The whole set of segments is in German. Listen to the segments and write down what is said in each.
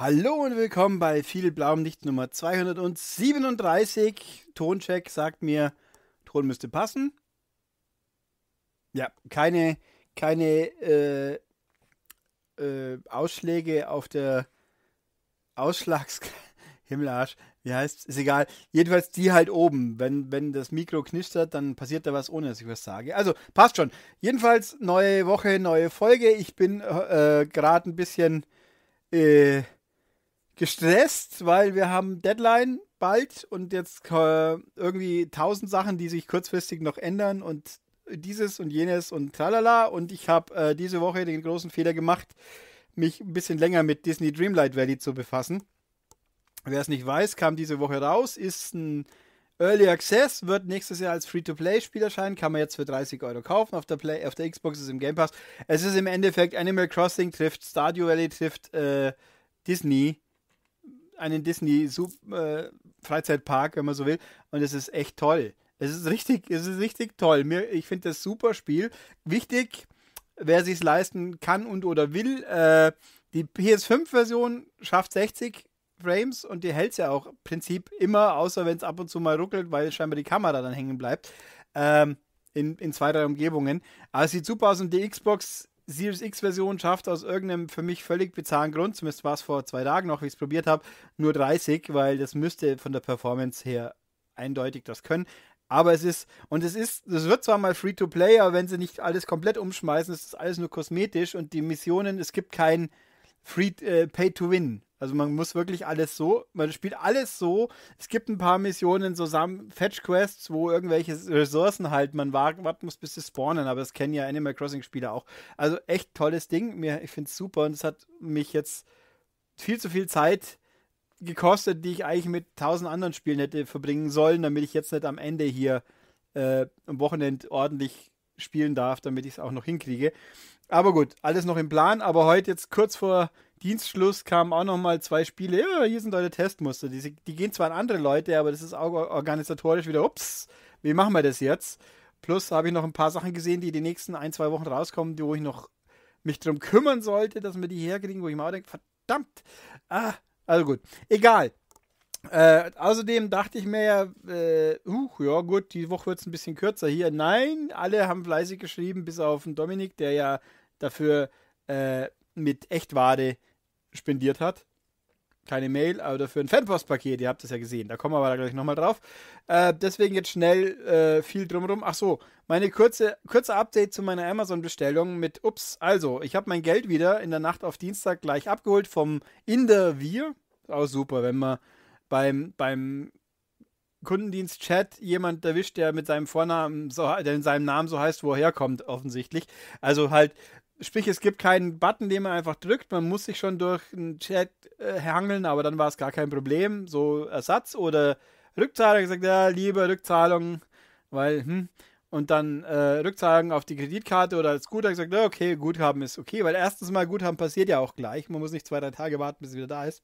Hallo und willkommen bei Viel Blau im Nummer 237. Toncheck sagt mir, Ton müsste passen. Ja, keine, keine äh, äh, Ausschläge auf der Ausschlags... Himmelarsch, wie heißt es? Ist egal. Jedenfalls die halt oben. Wenn, wenn das Mikro knistert, dann passiert da was, ohne dass ich was sage. Also, passt schon. Jedenfalls, neue Woche, neue Folge. Ich bin äh, äh gerade ein bisschen... Äh, gestresst, weil wir haben Deadline bald und jetzt äh, irgendwie tausend Sachen, die sich kurzfristig noch ändern und dieses und jenes und tralala. Und ich habe äh, diese Woche den großen Fehler gemacht, mich ein bisschen länger mit Disney Dreamlight Valley zu befassen. Wer es nicht weiß, kam diese Woche raus, ist ein Early Access, wird nächstes Jahr als Free-to-Play-Spiel erscheinen, kann man jetzt für 30 Euro kaufen, auf der, Play, auf der Xbox ist im Game Pass. Es ist im Endeffekt Animal Crossing trifft Stardew Valley trifft äh, Disney einen Disney-Freizeitpark, äh, wenn man so will. Und es ist echt toll. Es ist richtig, es ist richtig toll. Mir, ich finde das super Spiel. Wichtig, wer sich leisten kann und oder will, äh, die PS5-Version schafft 60 Frames und die hält es ja auch im Prinzip immer, außer wenn es ab und zu mal ruckelt, weil scheinbar die Kamera dann hängen bleibt. Ähm, in, in zwei, drei Umgebungen. Aber es sieht super aus und die Xbox Series X-Version schafft aus irgendeinem für mich völlig bizarren Grund, zumindest war es vor zwei Tagen noch, wie ich es probiert habe, nur 30, weil das müsste von der Performance her eindeutig das können. Aber es ist, und es ist, es wird zwar mal Free-to-Play, aber wenn sie nicht alles komplett umschmeißen, ist das alles nur kosmetisch und die Missionen, es gibt kein Free-Pay-to-Win. Äh, also man muss wirklich alles so, man spielt alles so. Es gibt ein paar Missionen, zusammen, Fetch-Quests, wo irgendwelche Ressourcen halt man warten muss, bis sie spawnen, aber das kennen ja Animal Crossing-Spieler auch. Also echt tolles Ding. ich finde es super und es hat mich jetzt viel zu viel Zeit gekostet, die ich eigentlich mit tausend anderen Spielen hätte verbringen sollen, damit ich jetzt nicht am Ende hier äh, am Wochenende ordentlich spielen darf, damit ich es auch noch hinkriege. Aber gut, alles noch im Plan, aber heute jetzt kurz vor Dienstschluss kamen auch nochmal zwei Spiele. Ja, hier sind eure Testmuster. Die, die, gehen zwar an andere Leute, aber das ist auch organisatorisch wieder, ups, wie machen wir das jetzt? Plus habe ich noch ein paar Sachen gesehen, die die nächsten ein, zwei Wochen rauskommen, wo ich noch mich drum kümmern sollte, dass wir die herkriegen, wo ich mir auch denke, verdammt. Ah, also gut, egal. Äh, außerdem dachte ich mir ja, äh, uh, ja gut, die Woche wird es ein bisschen kürzer hier. Nein, alle haben fleißig geschrieben, bis auf den Dominik, der ja dafür äh, mit Echtwade spendiert hat. Keine Mail, aber dafür ein Fanpostpaket. Ihr habt es ja gesehen. Da kommen wir aber gleich nochmal drauf. Äh, deswegen jetzt schnell äh, viel drumherum. Ach so, meine kurze, kurze Update zu meiner Amazon-Bestellung mit Ups. Also, ich habe mein Geld wieder in der Nacht auf Dienstag gleich abgeholt vom Interview. Auch super, wenn man beim, beim Kundendienst-Chat jemand erwischt, der mit seinem Vornamen, so, der in seinem Namen so heißt, woher kommt, offensichtlich. Also halt Sprich, es gibt keinen Button, den man einfach drückt. Man muss sich schon durch einen Chat äh, hangeln, aber dann war es gar kein Problem. So Ersatz oder Rückzahlung. Ich gesagt, ja, lieber Rückzahlung, weil, hm. Und dann äh, Rückzahlung auf die Kreditkarte oder als Guthaben. Ich gesagt, ja, okay, Guthaben ist okay, weil erstens mal Guthaben passiert ja auch gleich. Man muss nicht zwei, drei Tage warten, bis es wieder da ist.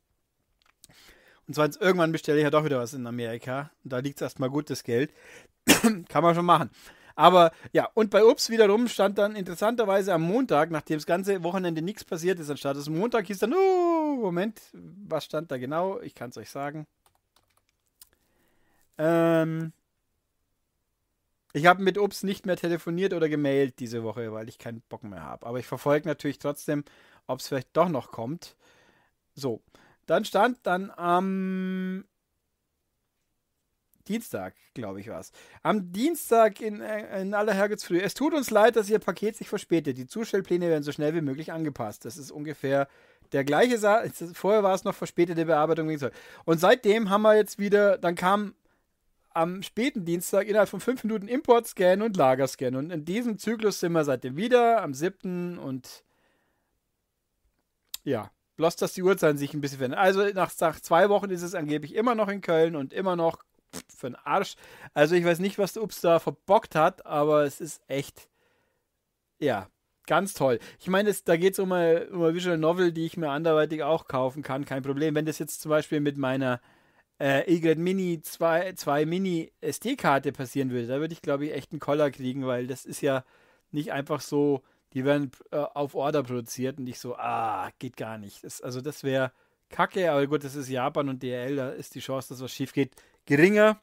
Und zweitens, irgendwann bestelle ich ja doch wieder was in Amerika. Und da liegt es erstmal gut, das Geld. Kann man schon machen. Aber ja, und bei Ups wiederum stand dann interessanterweise am Montag, nachdem das ganze Wochenende nichts passiert ist, anstatt es Montag hieß dann, oh, Moment, was stand da genau? Ich kann es euch sagen. Ähm, ich habe mit Ups nicht mehr telefoniert oder gemailt diese Woche, weil ich keinen Bock mehr habe. Aber ich verfolge natürlich trotzdem, ob es vielleicht doch noch kommt. So, dann stand dann am Dienstag, glaube ich, war es. Am Dienstag in, äh, in aller Herrgottsfrüh. Es tut uns leid, dass Ihr Paket sich verspätet. Die Zustellpläne werden so schnell wie möglich angepasst. Das ist ungefähr der gleiche Satz. Vorher war es noch verspätete Bearbeitung. Und seitdem haben wir jetzt wieder, dann kam am späten Dienstag innerhalb von fünf Minuten Importscan und Lagerscan. Und in diesem Zyklus sind wir seitdem wieder am 7. und ja, bloß dass die Uhrzeiten sich ein bisschen verändern. Also nach, nach, zwei Wochen ist es angeblich immer noch in Köln und immer noch für den Arsch. Also ich weiß nicht, was Ups da verbockt hat, aber es ist echt, ja, ganz toll. Ich meine, es, da geht es um eine, um eine Visual Novel, die ich mir anderweitig auch kaufen kann, kein Problem. Wenn das jetzt zum Beispiel mit meiner äh, Egret Mini 2, 2 Mini SD-Karte passieren würde, da würde ich, glaube ich, echt einen Koller kriegen, weil das ist ja nicht einfach so, die werden äh, auf Order produziert und ich so, ah, geht gar nicht. Das, also das wäre kacke, aber gut, das ist Japan und DRL, da ist die Chance, dass was schief geht, geringer.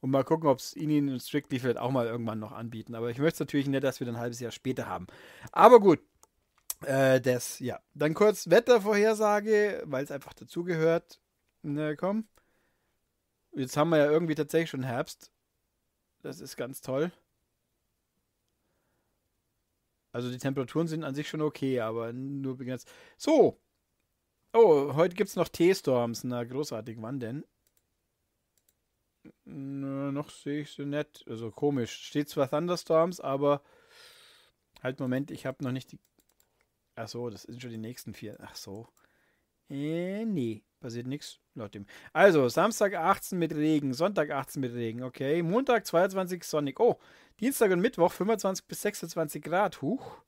Und mal gucken, ob es Ihnen und Strictly vielleicht auch mal irgendwann noch anbieten. Aber ich möchte es natürlich nicht, dass wir dann ein halbes Jahr später haben. Aber gut, äh, das, ja. Dann kurz Wettervorhersage, weil es einfach dazugehört. Na ne, komm. Jetzt haben wir ja irgendwie tatsächlich schon Herbst. Das ist ganz toll. Also die Temperaturen sind an sich schon okay, aber nur begrenzt. So, Oh, heute gibt es noch T-Storms. Na, großartig. Wann denn? Nö, noch sehe ich sie nicht. Also komisch. Steht zwar Thunderstorms, aber halt Moment, ich habe noch nicht die... Ach so, das sind schon die nächsten vier. Ach so. Äh, nee, passiert nichts laut dem. Also, Samstag 18 mit Regen, Sonntag 18 mit Regen, okay. Montag 22 sonnig. Oh, Dienstag und Mittwoch 25 bis 26 Grad. Huch.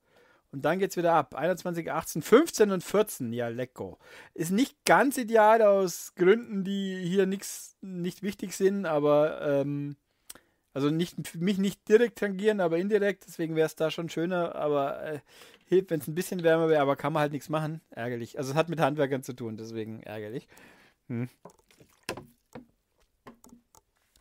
Und dann geht's wieder ab. 21, 18, 15 und 14. Ja, lecko. Ist nicht ganz ideal aus Gründen, die hier nix, nicht wichtig sind, aber ähm, also nicht, mich nicht direkt tangieren, aber indirekt. Deswegen wäre es da schon schöner, aber äh, hilft, wenn es ein bisschen wärmer wäre, aber kann man halt nichts machen. Ärgerlich. Also es hat mit Handwerkern zu tun, deswegen ärgerlich. Hm.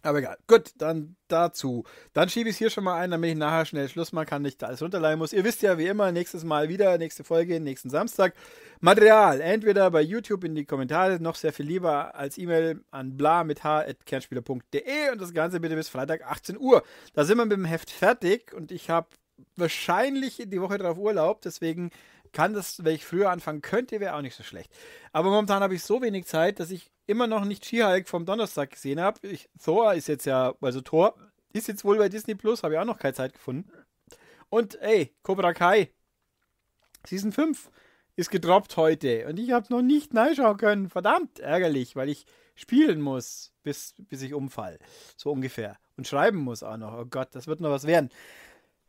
Aber egal. Gut, dann dazu. Dann schiebe ich es hier schon mal ein, damit ich nachher schnell Schluss machen kann, nicht alles runterleihen muss. Ihr wisst ja, wie immer, nächstes Mal wieder, nächste Folge, nächsten Samstag. Material entweder bei YouTube in die Kommentare, noch sehr viel lieber als E-Mail an bla mit h.kernspieler.de und das Ganze bitte bis Freitag 18 Uhr. Da sind wir mit dem Heft fertig und ich habe wahrscheinlich die Woche darauf Urlaub, deswegen kann das, wenn ich früher anfangen könnte, wäre auch nicht so schlecht. Aber momentan habe ich so wenig Zeit, dass ich immer noch nicht She-Hulk vom Donnerstag gesehen habe. Thor ist jetzt ja, also Thor ist jetzt wohl bei Disney Plus, habe ich auch noch keine Zeit gefunden. Und ey, Cobra Kai Season 5 ist gedroppt heute und ich habe noch nicht reinschauen können. Verdammt ärgerlich, weil ich spielen muss, bis, bis ich umfall. So ungefähr. Und schreiben muss auch noch. Oh Gott, das wird noch was werden.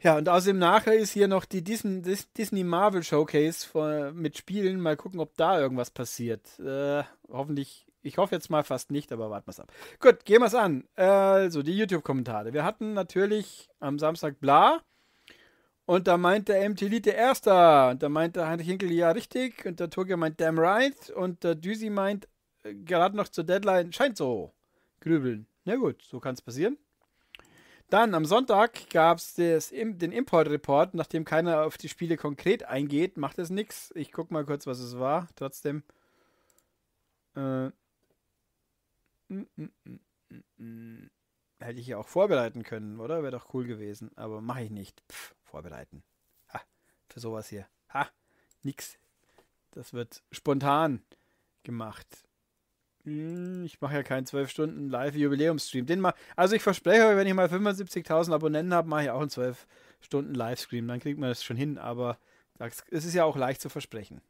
Ja, und außerdem nachher ist hier noch die Disney, Marvel Showcase mit Spielen. Mal gucken, ob da irgendwas passiert. Äh, hoffentlich ich hoffe jetzt mal fast nicht, aber warten wir es ab. Gut, gehen wir es an. Also, die YouTube-Kommentare. Wir hatten natürlich am Samstag Bla. Und da meint der MT-Lied der Erster. Und da meint der Heinrich Hinkel ja richtig. Und der Turge meint damn right. Und der Düsi meint äh, gerade noch zur Deadline scheint so. Grübeln. Na gut, so kann es passieren. Dann am Sonntag gab es den Import-Report. Nachdem keiner auf die Spiele konkret eingeht, macht es nichts. Ich guck mal kurz, was es war. Trotzdem. Äh, Mm, mm, mm, Hätte ich ja auch vorbereiten können, oder? Wäre doch cool gewesen. Aber mache ich nicht. Pff, vorbereiten. Ha, für sowas hier. Ha, nix. Das wird spontan gemacht. Hm, ich mache ja keinen 12 Stunden live Jubiläumsstream. Den mal, also ich verspreche euch, wenn ich mal 75.000 Abonnenten habe, mache ich auch einen 12 Stunden Livestream. Dann kriegt man das schon hin, aber es ist ja auch leicht zu versprechen.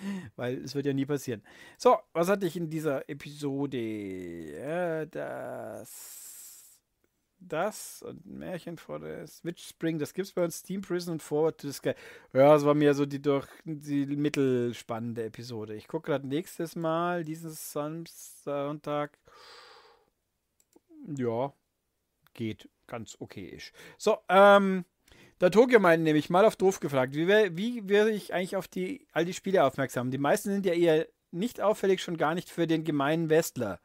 Weil es wird ja nie passieren. So, was hatte ich in dieser Episode? Äh, das. Das und Märchen vor der Switch Spring, das gibt's bei uns, Steam Prison und Forward to the Sky. Ja, das war mir so die durch die mittelspannende Episode. Ich gucke gerade nächstes Mal, diesen Samstag. Ja, geht ganz okay-ish. So, ähm, der Tokio Mine nämlich mal auf doof gefragt. Wie, wär, wie wäre ich eigentlich auf die, all die Spiele aufmerksam? Die meisten sind ja eher nicht auffällig, schon gar nicht für den gemeinen Wrestler.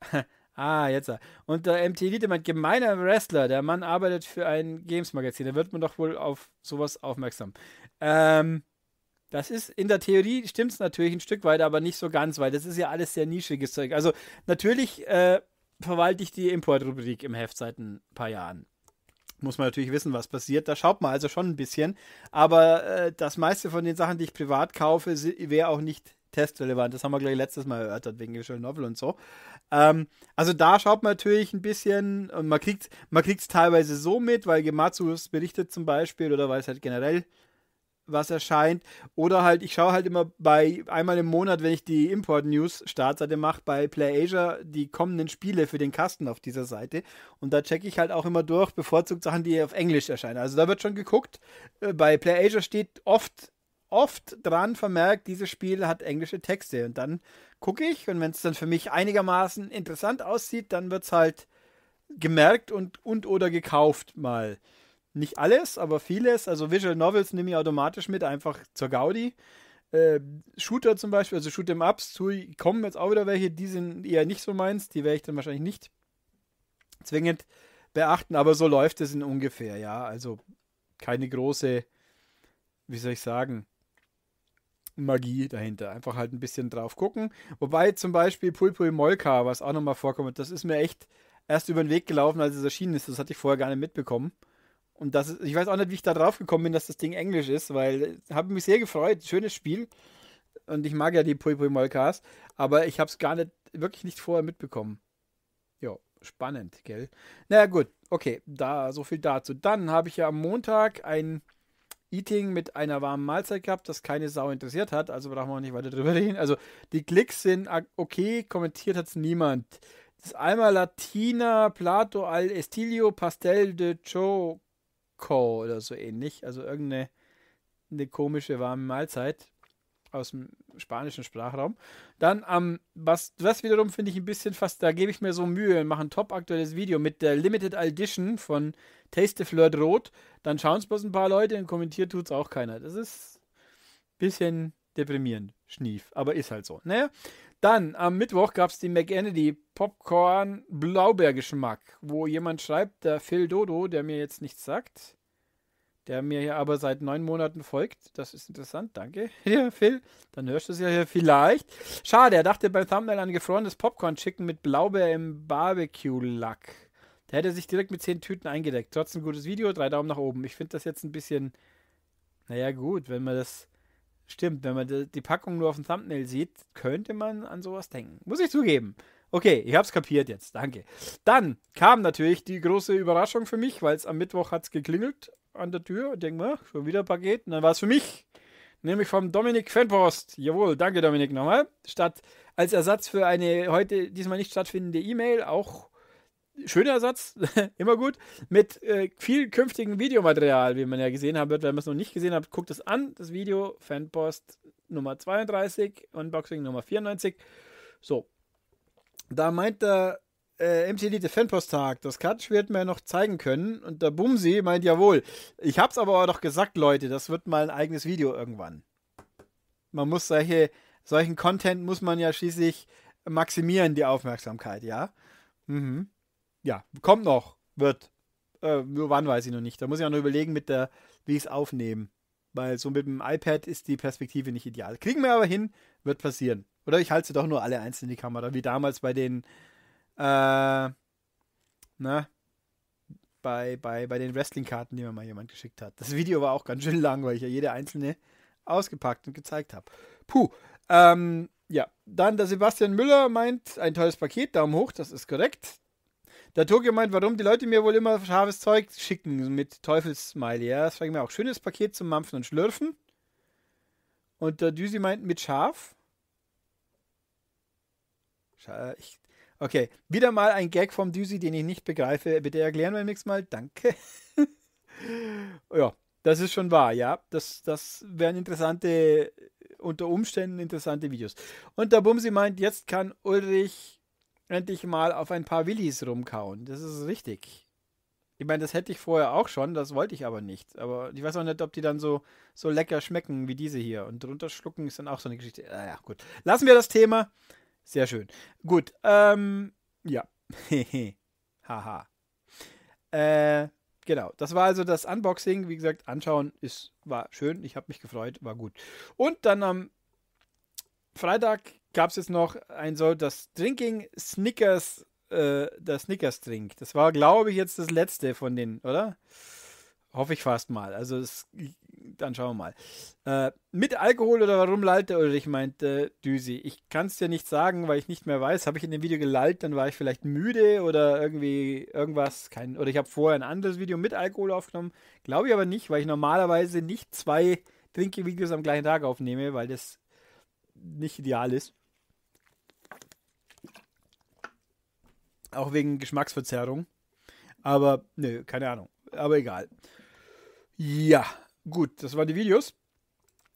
ah, jetzt. Und der MT Elite meint, gemeiner Wrestler. Der Mann arbeitet für ein Games-Magazin. Da wird man doch wohl auf sowas aufmerksam. Ähm, das ist in der Theorie stimmt es natürlich ein Stück weit, aber nicht so ganz, weil das ist ja alles sehr nischiges Zeug. Also natürlich äh, verwalte ich die Import-Rubrik im Heft seit ein paar Jahren muss man natürlich wissen, was passiert. Da schaut man also schon ein bisschen. Aber äh, das meiste von den Sachen, die ich privat kaufe, wäre auch nicht testrelevant. Das haben wir gleich letztes Mal erörtert, wegen Visual Novel und so. Ähm, also da schaut man natürlich ein bisschen und man kriegt es man teilweise so mit, weil Gematsus berichtet zum Beispiel oder weil es halt generell was erscheint. Oder halt, ich schaue halt immer bei einmal im Monat, wenn ich die Import-News-Startseite mache, bei PlayAsia die kommenden Spiele für den Kasten auf dieser Seite. Und da checke ich halt auch immer durch, bevorzugt Sachen, die auf Englisch erscheinen. Also da wird schon geguckt. Äh, bei PlayAsia steht oft, oft dran vermerkt, dieses Spiel hat englische Texte. Und dann gucke ich und wenn es dann für mich einigermaßen interessant aussieht, dann wird es halt gemerkt und, und oder gekauft mal nicht alles, aber vieles. Also Visual Novels nehme ich automatisch mit, einfach zur Gaudi. Äh, Shooter zum Beispiel, also Shoot'em Ups, zu, kommen jetzt auch wieder welche, die sind eher nicht so meins, die werde ich dann wahrscheinlich nicht zwingend beachten, aber so läuft es in ungefähr, ja. Also keine große, wie soll ich sagen, Magie dahinter. Einfach halt ein bisschen drauf gucken. Wobei zum Beispiel Pulpul Molka, was auch nochmal vorkommt, das ist mir echt erst über den Weg gelaufen, als es erschienen ist. Das hatte ich vorher gar nicht mitbekommen. Und das ist, ich weiß auch nicht, wie ich da drauf gekommen bin, dass das Ding Englisch ist, weil äh, habe mich sehr gefreut. Schönes Spiel. Und ich mag ja die Pui Pui Molkas, aber ich habe es gar nicht, wirklich nicht vorher mitbekommen. Ja, spannend, gell? Naja, gut, okay, da, so viel dazu. Dann habe ich ja am Montag ein Eating mit einer warmen Mahlzeit gehabt, das keine Sau interessiert hat, also brauchen wir auch nicht weiter drüber reden. Also, die Klicks sind okay, kommentiert hat es niemand. Das ist einmal Latina, Plato, Al Estilio, Pastel de Cho Co. oder so ähnlich. Also irgendeine eine komische warme Mahlzeit aus dem spanischen Sprachraum. Dann am, ähm, was, was wiederum finde ich ein bisschen fast, da gebe ich mir so Mühe und mache ein top aktuelles Video mit der Limited Edition von Taste Fleur de Rot. Dann schauen es bloß ein paar Leute und kommentiert tut es auch keiner. Das ist ein bisschen deprimierend, schnief, aber ist halt so. Naja, ne? Dann am Mittwoch gab es die McEnedy Popcorn Blaubeergeschmack, wo jemand schreibt, der Phil Dodo, der mir jetzt nichts sagt, der mir hier aber seit neun Monaten folgt. Das ist interessant, danke. Ja, Phil, dann hörst du es ja hier vielleicht. Schade, er dachte beim Thumbnail an gefrorenes Popcorn-Chicken mit Blaubeer im Barbecue-Lack. Da hätte er sich direkt mit zehn Tüten eingedeckt. Trotzdem gutes Video, drei Daumen nach oben. Ich finde das jetzt ein bisschen. Naja, gut, wenn man das Stimmt, wenn man die Packung nur auf dem Thumbnail sieht, könnte man an sowas denken. Muss ich zugeben. Okay, ich hab's kapiert jetzt. Danke. Dann kam natürlich die große Überraschung für mich, weil es am Mittwoch hat's geklingelt an der Tür. Denk mal, schon wieder ein Paket. Und dann war es für mich. Nämlich vom Dominik Fanpost. Jawohl, danke Dominik nochmal. Statt als Ersatz für eine heute diesmal nicht stattfindende E-Mail auch schöner Satz, immer gut, mit äh, viel künftigem Videomaterial, wie man ja gesehen haben wird. Wenn man es noch nicht gesehen hat, guckt es an. Das Video Fanpost Nummer 32, Unboxing Nummer 94. So. Da meint der äh, MC Elite Fanpost-Tag, das Katsch wird mir noch zeigen können. Und der Bumsi meint, jawohl, ich hab's aber auch doch gesagt, Leute, das wird mal ein eigenes Video irgendwann. Man muss solche, solchen Content muss man ja schließlich maximieren, die Aufmerksamkeit, ja? Mhm ja, kommt noch, wird. Äh, nur wann weiß ich noch nicht. Da muss ich auch noch überlegen, mit der, wie ich es aufnehme. Weil so mit dem iPad ist die Perspektive nicht ideal. Kriegen wir aber hin, wird passieren. Oder ich halte doch nur alle einzeln in die Kamera, wie damals bei den, äh, na, ne? bei, bei, bei den Wrestling-Karten, die mir mal jemand geschickt hat. Das Video war auch ganz schön lang, weil ich ja jede einzelne ausgepackt und gezeigt habe. Puh, ähm, ja, dann der Sebastian Müller meint, ein tolles Paket, Daumen hoch, das ist korrekt. Der Tokio meint, warum die Leute mir wohl immer scharfes Zeug schicken mit Teufelsmiley. Ja, das frage mir auch. Schönes Paket zum Mampfen und Schlürfen. Und der Düsi meint mit scharf. Ich, okay, wieder mal ein Gag vom Düsi, den ich nicht begreife. Bitte erklären wir nichts mal. Danke. ja, das ist schon wahr, ja. Das, das wären interessante, unter Umständen interessante Videos. Und der Bumsi meint, jetzt kann Ulrich endlich mal auf ein paar Willis rumkauen. Das ist richtig. Ich meine, das hätte ich vorher auch schon, das wollte ich aber nicht. Aber ich weiß auch nicht, ob die dann so, so lecker schmecken wie diese hier. Und drunter schlucken ist dann auch so eine Geschichte. Naja, ah gut. Lassen wir das Thema. Sehr schön. Gut. Ähm, ja. Haha. äh, genau. Das war also das Unboxing. Wie gesagt, anschauen ist, war schön. Ich habe mich gefreut, war gut. Und dann am Freitag gab es jetzt noch ein so das Drinking Snickers, äh, der Snickers Drink. Das war, glaube ich, jetzt das letzte von den, oder? Hoffe ich fast mal. Also es, dann schauen wir mal. Äh, mit Alkohol oder warum lallt der Ulrich, meinte Düsi. Ich kann es dir nicht sagen, weil ich nicht mehr weiß. Habe ich in dem Video gelallt, dann war ich vielleicht müde oder irgendwie irgendwas. Kein, oder ich habe vorher ein anderes Video mit Alkohol aufgenommen. Glaube ich aber nicht, weil ich normalerweise nicht zwei Trinke-Videos am gleichen Tag aufnehme, weil das nicht ideal ist. Auch wegen Geschmacksverzerrung. Aber, nö, keine Ahnung. Aber egal. Ja, gut, das waren die Videos.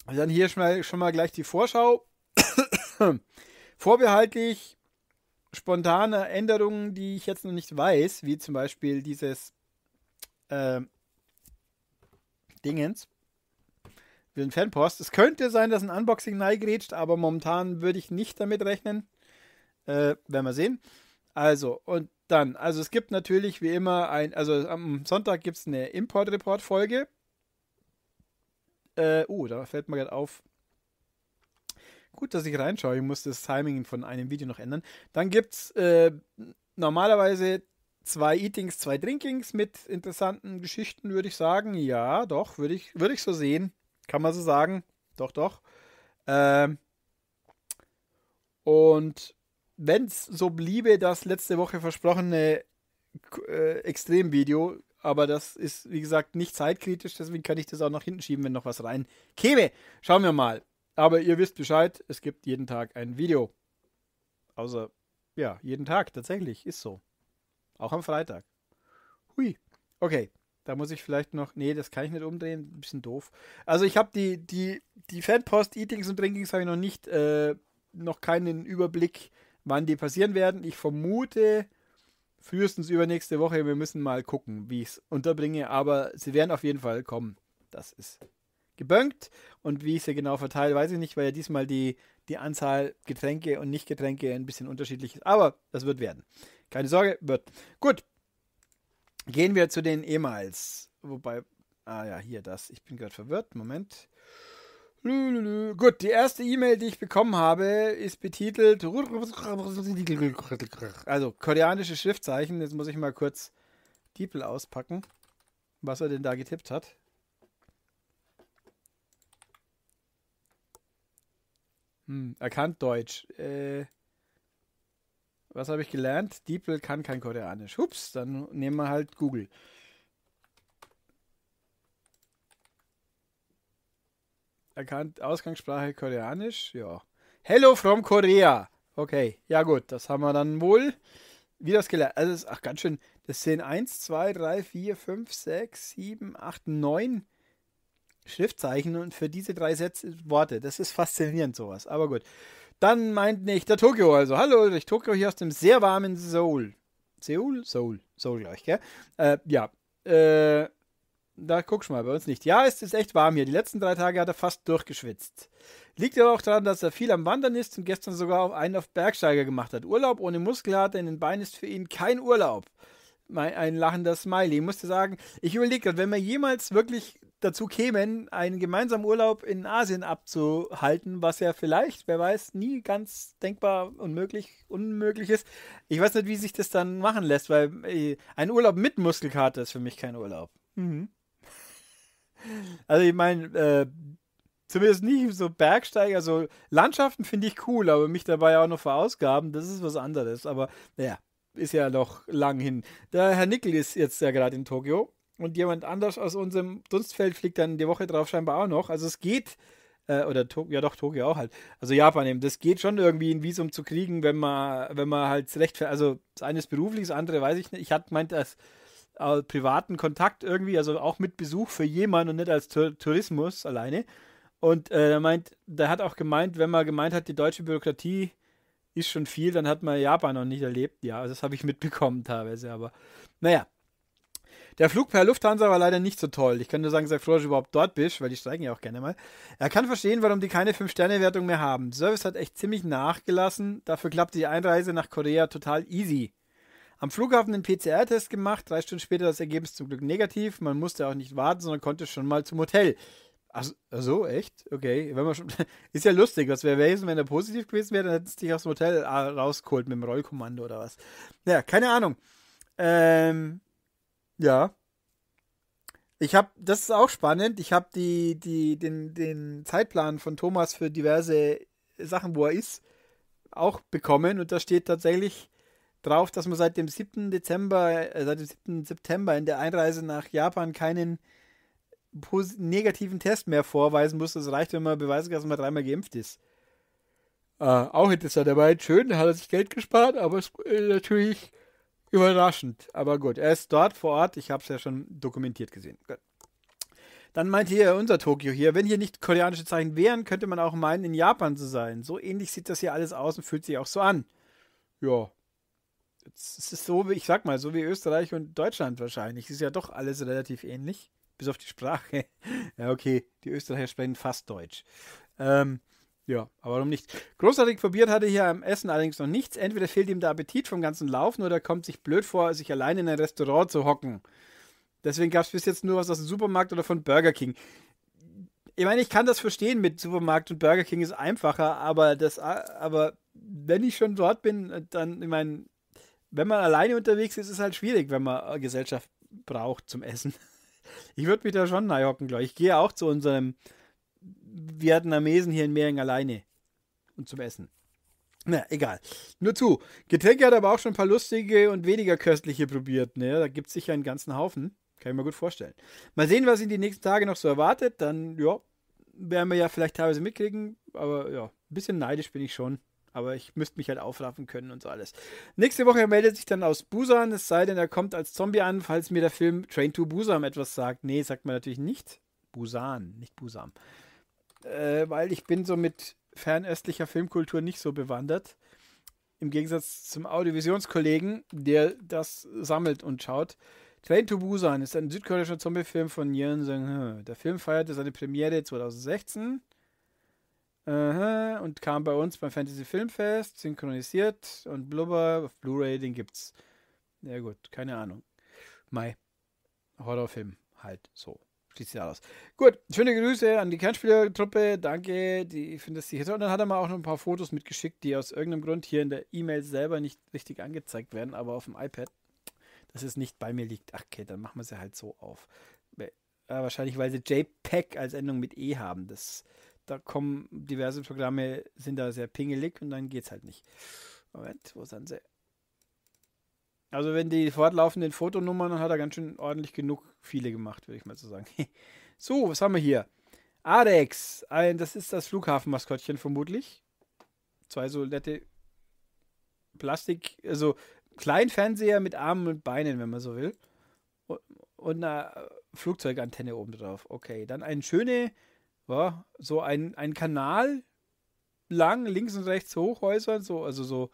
Dann hier schon mal, schon mal gleich die Vorschau. Vorbehaltlich spontane Änderungen, die ich jetzt noch nicht weiß, wie zum Beispiel dieses äh, Dingens für ein Fanpost. Es könnte sein, dass ein Unboxing neigrätscht, aber momentan würde ich nicht damit rechnen. Äh, werden wir sehen. Also, und dann, also es gibt natürlich wie immer ein, also am Sonntag gibt es eine Import-Report-Folge. Äh, oh, da fällt mir gerade auf. Gut, dass ich reinschaue. Ich muss das Timing von einem Video noch ändern. Dann gibt es äh, normalerweise zwei Eatings, zwei Drinkings mit interessanten Geschichten, würde ich sagen. Ja, doch, würde ich, würd ich so sehen. Kann man so sagen. Doch, doch. Ähm, und wenn es so bliebe, das letzte Woche versprochene äh, Extremvideo, aber das ist, wie gesagt, nicht zeitkritisch, deswegen kann ich das auch nach hinten schieben, wenn noch was rein käme. Schauen wir mal. Aber ihr wisst Bescheid, es gibt jeden Tag ein Video. Außer, ja, jeden Tag, tatsächlich, ist so. Auch am Freitag. Hui. Okay, da muss ich vielleicht noch. Nee, das kann ich nicht umdrehen, ein bisschen doof. Also, ich habe die, die, die Fanpost, Eatings und Drinkings habe ich noch nicht, äh, noch keinen Überblick wann die passieren werden. Ich vermute frühestens übernächste Woche. Wir müssen mal gucken, wie ich es unterbringe. Aber sie werden auf jeden Fall kommen. Das ist gebönkt. Und wie ich sie genau verteile, weiß ich nicht, weil ja diesmal die, die Anzahl Getränke und Nicht-Getränke ein bisschen unterschiedlich ist. Aber das wird werden. Keine Sorge, wird. Gut. Gehen wir zu den ehemals. Wobei, ah ja, hier das. Ich bin gerade verwirrt. Moment. Gut, die erste E-Mail, die ich bekommen habe, ist betitelt also koreanische Schriftzeichen. Jetzt muss ich mal kurz Diepel auspacken, was er denn da getippt hat. Hm, erkannt Deutsch. Äh, was habe ich gelernt? Diepel kann kein Koreanisch. Hups, dann nehmen wir halt Google. Erkannt, Ausgangssprache Koreanisch, ja. Hello from Korea. Okay, ja gut, das haben wir dann wohl wieder gelernt. Also, das ist, ach, ganz schön. Das sind 1, 2, 3, 4, 5, 6, 7, 8, 9 Schriftzeichen und für diese drei Sätze Worte. Das ist faszinierend, sowas. Aber gut. Dann meint nicht der Tokio, also hallo, ich Tokio hier aus dem sehr warmen Seoul. Seoul? Seoul, Seoul, ich, gell? Äh, ja. Äh, da guck mal, bei uns nicht. Ja, es ist echt warm hier. Die letzten drei Tage hat er fast durchgeschwitzt. Liegt aber auch daran, dass er viel am Wandern ist und gestern sogar auf einen auf Bergsteiger gemacht hat. Urlaub ohne Muskelharte in den Beinen ist für ihn kein Urlaub. Mein, ein lachender Smiley. Ich musste sagen, ich überlege gerade, wenn wir jemals wirklich dazu kämen, einen gemeinsamen Urlaub in Asien abzuhalten, was ja vielleicht, wer weiß, nie ganz denkbar unmöglich, unmöglich ist. Ich weiß nicht, wie sich das dann machen lässt, weil äh, ein Urlaub mit Muskelkarte ist für mich kein Urlaub. Mhm. Also ich meine, äh, zumindest nicht so Bergsteiger, also Landschaften finde ich cool, aber mich dabei auch noch verausgaben, das ist was anderes. Aber naja, ist ja noch lang hin. Der Herr Nickel ist jetzt ja gerade in Tokio und jemand anders aus unserem Dunstfeld fliegt dann die Woche drauf scheinbar auch noch. Also es geht, äh, oder to ja doch, Tokio auch halt, also Japan eben, das geht schon irgendwie ein Visum zu kriegen, wenn man, wenn man halt recht, also das eine ist beruflich, das andere weiß ich nicht. Ich hatte meint, das äh, privaten Kontakt irgendwie, also auch mit Besuch für jemanden und nicht als Tourismus alleine. Und äh, er meint, der hat auch gemeint, wenn man gemeint hat, die deutsche Bürokratie ist schon viel, dann hat man Japan noch nicht erlebt. Ja, also das habe ich mitbekommen teilweise, aber naja. Der Flug per Lufthansa war leider nicht so toll. Ich kann nur sagen, sei froh, dass du überhaupt dort bist, weil die steigen ja auch gerne mal. Er kann verstehen, warum die keine 5-Sterne-Wertung mehr haben. Service hat echt ziemlich nachgelassen. Dafür klappte die Einreise nach Korea total easy. Am Flughafen den PCR-Test gemacht, drei Stunden später das Ergebnis zum Glück negativ. Man musste auch nicht warten, sondern konnte schon mal zum Hotel. Ach so, echt? Okay. Wenn man schon, ist ja lustig, was wäre gewesen, wenn er positiv gewesen wäre, dann hätten sie dich aus dem Hotel ah, rausgeholt mit dem Rollkommando oder was. Naja, keine Ahnung. Ähm, ja. Ich habe, das ist auch spannend, ich habe die, die, den, den Zeitplan von Thomas für diverse Sachen, wo er ist, auch bekommen und da steht tatsächlich drauf, dass man seit dem 7. Dezember, äh, seit dem 7. September in der Einreise nach Japan keinen negativen Test mehr vorweisen muss. Das reicht, wenn man beweisen kann, dass man dreimal geimpft ist. Äh, auch interessant. Er meint, schön, hat er sich Geld gespart, aber ist äh, natürlich überraschend. Aber gut, er ist dort vor Ort. Ich habe es ja schon dokumentiert gesehen. Gut. Dann meint hier unser Tokio hier, wenn hier nicht koreanische Zeichen wären, könnte man auch meinen, in Japan zu sein. So ähnlich sieht das hier alles aus und fühlt sich auch so an. Ja, es ist so, wie ich sag mal, so wie Österreich und Deutschland wahrscheinlich. Es ist ja doch alles relativ ähnlich, bis auf die Sprache. Ja, okay, die Österreicher sprechen fast Deutsch. Ähm, ja, aber warum nicht? Großartig probiert hatte hier am Essen allerdings noch nichts. Entweder fehlt ihm der Appetit vom ganzen Laufen oder kommt sich blöd vor, sich allein in ein Restaurant zu hocken. Deswegen gab es bis jetzt nur was aus dem Supermarkt oder von Burger King. Ich meine, ich kann das verstehen mit Supermarkt und Burger King ist einfacher, aber das, aber wenn ich schon dort bin, dann, ich meine, wenn man alleine unterwegs ist, ist es halt schwierig, wenn man äh, Gesellschaft braucht zum Essen. Ich würde mich da schon neu hocken, glaube ich. Ich gehe auch zu unserem Vietnamesen hier in Mering alleine und zum Essen. Na, egal. Nur zu. Getränke hat aber auch schon ein paar lustige und weniger köstliche probiert. Ne? Da gibt es sicher einen ganzen Haufen. Kann ich mir gut vorstellen. Mal sehen, was ihn die nächsten Tage noch so erwartet. Dann, ja, werden wir ja vielleicht teilweise mitkriegen. Aber ja, ein bisschen neidisch bin ich schon. Aber ich müsste mich halt aufraffen können und so alles. Nächste Woche meldet sich dann aus Busan, es sei denn, er kommt als Zombie an, falls mir der Film Train to Busan etwas sagt. Nee, sagt man natürlich nicht. Busan, nicht Busan. Äh, weil ich bin so mit fernöstlicher Filmkultur nicht so bewandert. Im Gegensatz zum Audiovisionskollegen, der das sammelt und schaut. Train to Busan ist ein südkoreanischer Zombiefilm von Yeon Seung-ho. Der Film feierte seine Premiere 2016 Aha, und kam bei uns beim Fantasy Filmfest, synchronisiert und Blubber auf Blu-ray, den gibt's. Ja gut, keine Ahnung. Mai. Horrorfilm halt so. Schließt sich aus. Gut, schöne Grüße an die Kernspielertruppe. Danke, die findet sie hier. Und dann hat er mal auch noch ein paar Fotos mitgeschickt, die aus irgendeinem Grund hier in der E-Mail selber nicht richtig angezeigt werden, aber auf dem iPad, dass es nicht bei mir liegt. Ach, okay, dann machen wir sie halt so auf. Äh, wahrscheinlich, weil sie JPEG als Endung mit E haben. Das da kommen diverse Programme, sind da sehr pingelig und dann geht es halt nicht. Moment, wo sind sie? Also wenn die fortlaufenden Fotonummern, dann hat er ganz schön ordentlich genug viele gemacht, würde ich mal so sagen. so, was haben wir hier? Adex, ein, das ist das Flughafenmaskottchen vermutlich. Zwei so nette Plastik, also Kleinfernseher mit Armen und Beinen, wenn man so will. Und eine Flugzeugantenne oben drauf. Okay, dann eine schöne war so ein, ein Kanal lang, links und rechts Hochhäuser, so, also so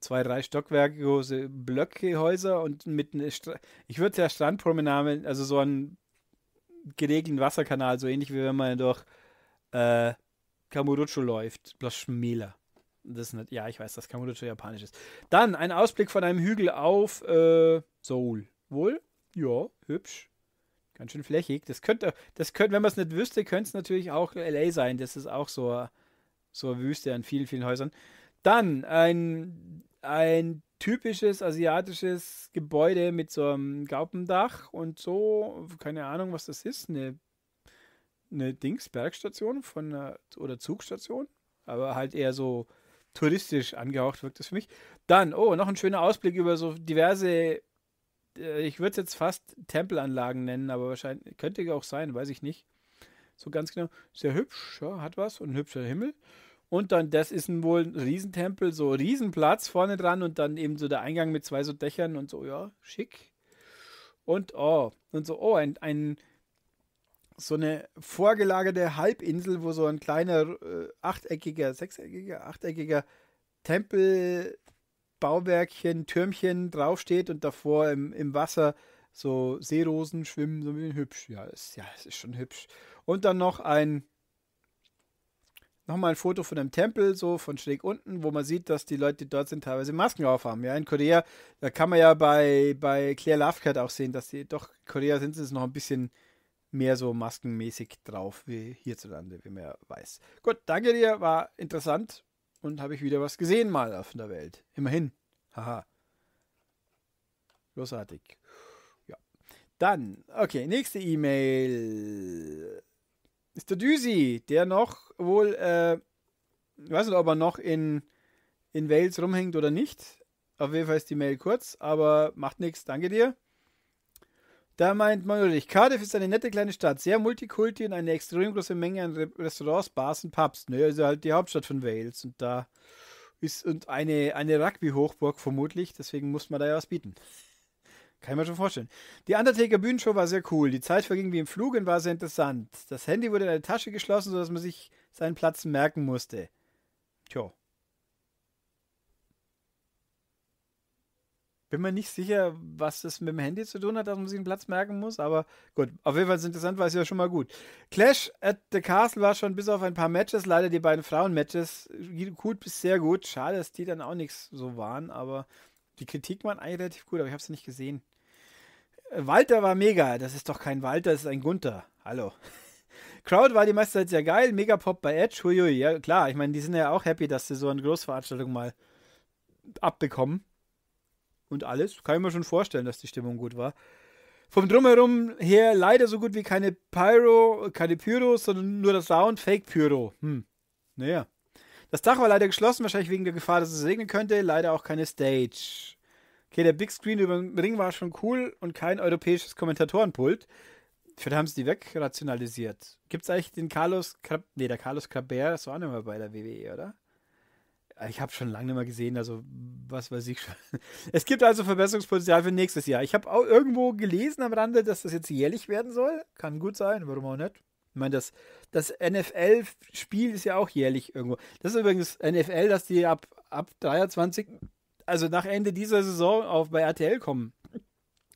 zwei, drei Stockwerke große Blöckehäuser und mitten ist, ich würde ja Strandpromenade, also so einen geregelten Wasserkanal, so ähnlich wie wenn man durch äh, Kamurocho läuft, bloß schmäler. Das ist nicht, ja, ich weiß, dass Kamurocho japanisch ist. Dann ein Ausblick von einem Hügel auf äh, Seoul. Wohl? Ja, hübsch. Ganz schön flächig. Das könnte, das könnte, wenn man es nicht wüsste, könnte es natürlich auch LA sein. Das ist auch so, so eine Wüste an vielen, vielen Häusern. Dann ein, ein typisches asiatisches Gebäude mit so einem Gaupendach und so, keine Ahnung, was das ist. Eine, eine Dingsbergstation von einer, oder Zugstation, aber halt eher so touristisch angehaucht wirkt das für mich. Dann, oh, noch ein schöner Ausblick über so diverse äh, ich würde es jetzt fast Tempelanlagen nennen, aber wahrscheinlich könnte ja auch sein, weiß ich nicht. So ganz genau. Sehr hübsch, ja, hat was und ein hübscher Himmel. Und dann, das ist ein wohl ein Riesentempel, so Riesenplatz vorne dran und dann eben so der Eingang mit zwei so Dächern und so, ja, schick. Und oh, und so, oh, ein, ein so eine vorgelagerte Halbinsel, wo so ein kleiner äh, achteckiger, sechseckiger, achteckiger Tempel Bauwerkchen, Türmchen draufsteht und davor im, im Wasser so Seerosen schwimmen, so ein bisschen hübsch. Ja, ist, ja, es ist schon hübsch. Und dann noch ein nochmal ein Foto von einem Tempel, so von schräg unten, wo man sieht, dass die Leute, die dort sind, teilweise Masken aufhaben. Ja, in Korea, da kann man ja bei, bei Claire Lovecat auch sehen, dass die, doch, in Korea sind es noch ein bisschen mehr so maskenmäßig drauf, wie hierzulande, wie man ja weiß. Gut, danke dir, war interessant und habe ich wieder was gesehen mal auf der Welt. Immerhin. Haha. Großartig. Ja. Dann, okay, nächste E-Mail. Ist der Düsi, der noch wohl, äh, ich weiß nicht, ob er noch in, in Wales rumhängt oder nicht. Auf jeden Fall ist die Mail kurz, aber macht nichts. Danke dir. Da meint man Ulrich, Cardiff ist eine nette kleine Stadt, sehr multikulti und eine extrem große Menge an Restaurants, Bars und Pubs. Ne, also halt die Hauptstadt von Wales und da ist und eine, eine Rugby-Hochburg vermutlich, deswegen muss man da ja was bieten. Kann ich mir schon vorstellen. Die Undertaker Bühnenshow war sehr cool. Die Zeit verging wie im Flug und war sehr interessant. Das Handy wurde in eine Tasche geschlossen, sodass man sich seinen Platz merken musste. Tja, bin mir nicht sicher, was das mit dem Handy zu tun hat, dass man sich einen Platz merken muss, aber gut, auf jeden Fall ist interessant, weil es ja schon mal gut. Clash at the Castle war schon bis auf ein paar Matches, leider die beiden Frauen-Matches, äh, gut bis sehr gut. Schade, dass die dann auch nichts so waren, aber die Kritik war eigentlich relativ gut, aber ich habe sie nicht gesehen. Äh, Walter war mega, das ist doch kein Walter, das ist ein Gunther. Hallo. Crowd war die meiste Zeit sehr geil, mega Pop bei Edge, huiui, ja klar, ich meine, die sind ja auch happy, dass sie so eine Großveranstaltung mal abbekommen und alles. Kann ich mir schon vorstellen, dass die Stimmung gut war. Vom Drumherum her leider so gut wie keine Pyro, keine Pyros, sondern nur das Sound Fake Pyro. Hm. Naja. Das Dach war leider geschlossen, wahrscheinlich wegen der Gefahr, dass es regnen könnte. Leider auch keine Stage. Okay, der Big Screen über dem Ring war schon cool und kein europäisches Kommentatorenpult. Vielleicht haben sie die wegrationalisiert. Gibt es eigentlich den Carlos Krab Nee, der Carlos Kraber ist auch nicht mal bei der WWE, oder? ich habe schon lange nicht mehr gesehen, also was weiß ich schon. Es gibt also Verbesserungspotenzial für nächstes Jahr. Ich habe auch irgendwo gelesen am Rande, dass das jetzt jährlich werden soll. Kann gut sein, warum auch nicht. Ich meine, das, das NFL-Spiel ist ja auch jährlich irgendwo. Das ist übrigens NFL, dass die ab, ab 23, also nach Ende dieser Saison auf bei RTL kommen.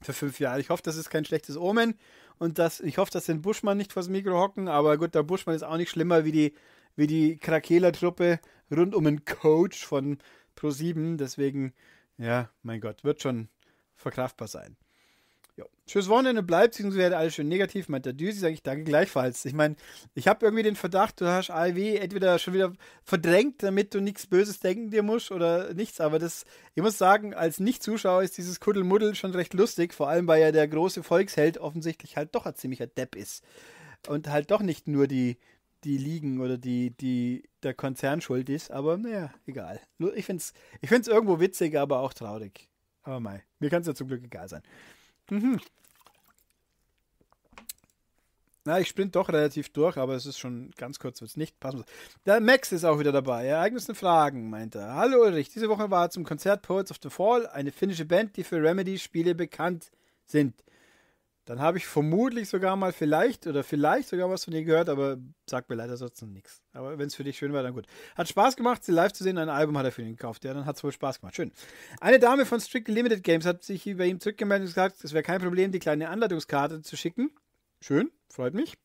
Für fünf Jahre. Ich hoffe, das ist kein schlechtes Omen. Und das, ich hoffe, dass den Buschmann nicht vors Mikro hocken. Aber gut, der Buschmann ist auch nicht schlimmer wie die, wie die Krakela-Truppe rund um einen Coach von Pro7. Deswegen, ja, mein Gott, wird schon verkraftbar sein. Jo. Schönes Wochenende bleibt, beziehungsweise alles schön negativ, meint der Düsi, sage ich danke gleichfalls. Ich meine, ich habe irgendwie den Verdacht, du hast AIW entweder schon wieder verdrängt, damit du nichts Böses denken dir musst oder nichts, aber das, ich muss sagen, als Nicht-Zuschauer ist dieses Kuddelmuddel schon recht lustig, vor allem weil ja der große Volksheld offensichtlich halt doch ein ziemlicher Depp ist und halt doch nicht nur die die liegen oder die, die der Konzern schuld ist, aber naja, egal. Ich finde es ich find's irgendwo witzig, aber auch traurig. Aber mei, mir kann es ja zum Glück egal sein. Mhm. Na, ich sprint doch relativ durch, aber es ist schon ganz kurz, wird es nicht passen. Der Max ist auch wieder dabei. Ereignisse Fragen, meint er. Hallo Ulrich, diese Woche war zum Konzert Poets of the Fall eine finnische Band, die für Remedy-Spiele bekannt sind. Dann habe ich vermutlich sogar mal vielleicht oder vielleicht sogar was von dir gehört, aber sagt mir leider sonst noch nichts. Aber wenn es für dich schön war, dann gut. Hat Spaß gemacht, sie live zu sehen. Ein Album hat er für ihn gekauft. Ja, dann hat es wohl Spaß gemacht. Schön. Eine Dame von Strict Limited Games hat sich bei ihm zurückgemeldet und gesagt, es wäre kein Problem, die kleine Anleitungskarte zu schicken. Schön, freut mich.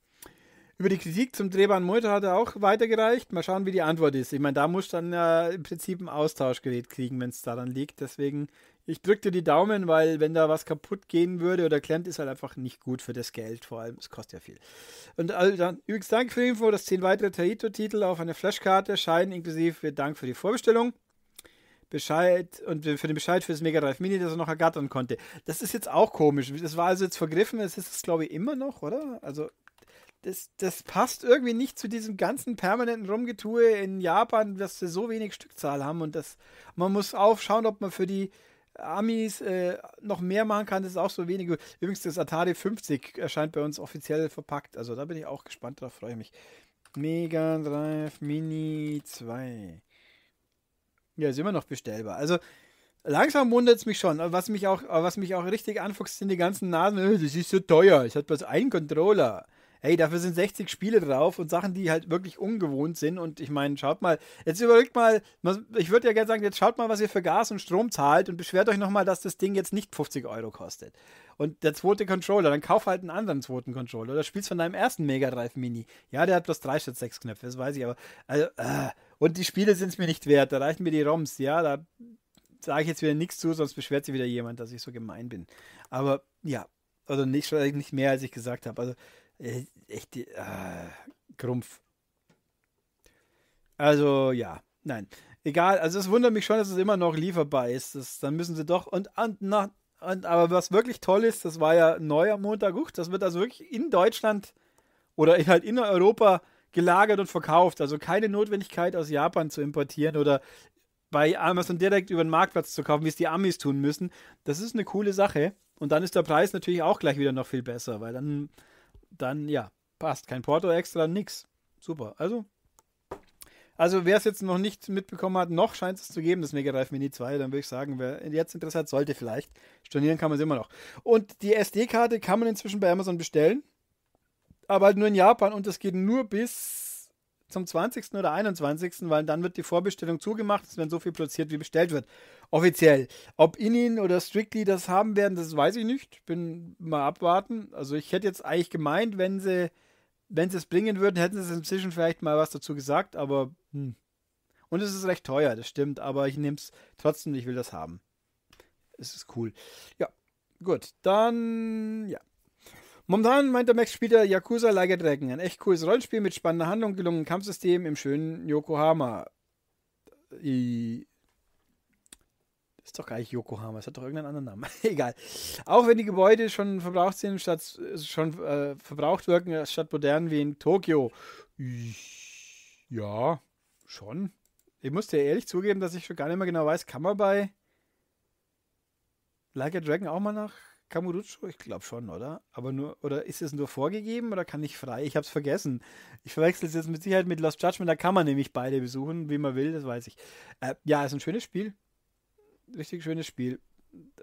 Über die Kritik zum Drehbaren Monitor hat er auch weitergereicht. Mal schauen, wie die Antwort ist. Ich meine, da muss dann äh, im Prinzip ein Austauschgerät kriegen, wenn es daran liegt. Deswegen ich drücke dir die Daumen, weil wenn da was kaputt gehen würde oder klemmt, ist halt einfach nicht gut für das Geld, vor allem, es kostet ja viel. Und also dann, übrigens danke für die Info, dass zehn weitere Taito-Titel auf einer Flashkarte erscheinen, inklusive Dank für die Vorbestellung. Bescheid und für den Bescheid für das Mega Drive Mini, das er noch ergattern konnte. Das ist jetzt auch komisch. Das war also jetzt vergriffen, es ist es, glaube ich, immer noch, oder? Also, das, das passt irgendwie nicht zu diesem ganzen permanenten Rumgetue in Japan, dass wir so wenig Stückzahl haben und das, man muss aufschauen, ob man für die Amis äh, noch mehr machen kann, das ist auch so wenige. Übrigens, das Atari 50 erscheint bei uns offiziell verpackt. Also da bin ich auch gespannt, da freue ich mich. Mega Drive Mini 2. Ja, ist immer noch bestellbar. Also langsam wundert es mich schon. Was mich, auch, was mich auch richtig anfuchst, sind die ganzen Nasen. Äh, das ist so teuer. Es hat bloß einen Controller hey, dafür sind 60 Spiele drauf und Sachen, die halt wirklich ungewohnt sind. Und ich meine, schaut mal, jetzt überlegt mal, ich würde ja gerne sagen, jetzt schaut mal, was ihr für Gas und Strom zahlt und beschwert euch nochmal, dass das Ding jetzt nicht 50 Euro kostet. Und der zweite Controller, dann kauf halt einen anderen zweiten Controller oder spielst von deinem ersten Mega Drive Mini. Ja, der hat bloß drei statt sechs Knöpfe, das weiß ich, aber. Also, äh, und die Spiele sind es mir nicht wert, da reichen mir die ROMs, ja, da sage ich jetzt wieder nichts zu, sonst beschwert sich wieder jemand, dass ich so gemein bin. Aber ja, also nicht, nicht mehr, als ich gesagt habe. Also äh, echt äh, Krumpf. Also ja, nein. Egal, also es wundert mich schon, dass es immer noch lieferbar ist. Das, dann müssen sie doch und, und, na, und aber was wirklich toll ist, das war ja neu am Montag, Uch, das wird also wirklich in Deutschland oder halt in Europa gelagert und verkauft. Also keine Notwendigkeit aus Japan zu importieren oder bei Amazon direkt über den Marktplatz zu kaufen, wie es die Amis tun müssen. Das ist eine coole Sache. Und dann ist der Preis natürlich auch gleich wieder noch viel besser, weil dann dann ja, passt. Kein Porto extra, nix. Super. Also, also wer es jetzt noch nicht mitbekommen hat, noch scheint es zu geben, das Mega Drive Mini 2, dann würde ich sagen, wer jetzt Interesse hat, sollte vielleicht. Stornieren kann man es immer noch. Und die SD-Karte kann man inzwischen bei Amazon bestellen, aber halt nur in Japan und das geht nur bis zum 20. oder 21., weil dann wird die Vorbestellung zugemacht, wenn so viel produziert, wie bestellt wird. Offiziell. Ob Inin oder Strictly das haben werden, das weiß ich nicht. Bin mal abwarten. Also ich hätte jetzt eigentlich gemeint, wenn sie, wenn sie es bringen würden, hätten sie es inzwischen vielleicht mal was dazu gesagt, aber hm. Und es ist recht teuer, das stimmt, aber ich nehme es trotzdem, ich will das haben. Es ist cool. Ja, gut. Dann, ja, Momentan meint der Max Spieler Yakuza Like a Dragon. Ein echt cooles Rollenspiel mit spannender Handlung, gelungenem Kampfsystem im schönen Yokohama. I ist doch gar nicht Yokohama, es hat doch irgendeinen anderen Namen. Egal. Auch wenn die Gebäude schon verbraucht sind, statt schon äh, verbraucht wirken, statt modern wie in Tokio. ja, schon. Ich muss dir ehrlich zugeben, dass ich schon gar nicht mehr genau weiß, kann man bei Like a Dragon auch mal nach Kamurocho? Ich glaube schon, oder? Aber nur, oder ist es nur vorgegeben oder kann ich frei? Ich habe es vergessen. Ich verwechsel es jetzt mit Sicherheit mit Lost Judgment. Da kann man nämlich beide besuchen, wie man will, das weiß ich. Äh, ja, ist ein schönes Spiel. Richtig schönes Spiel.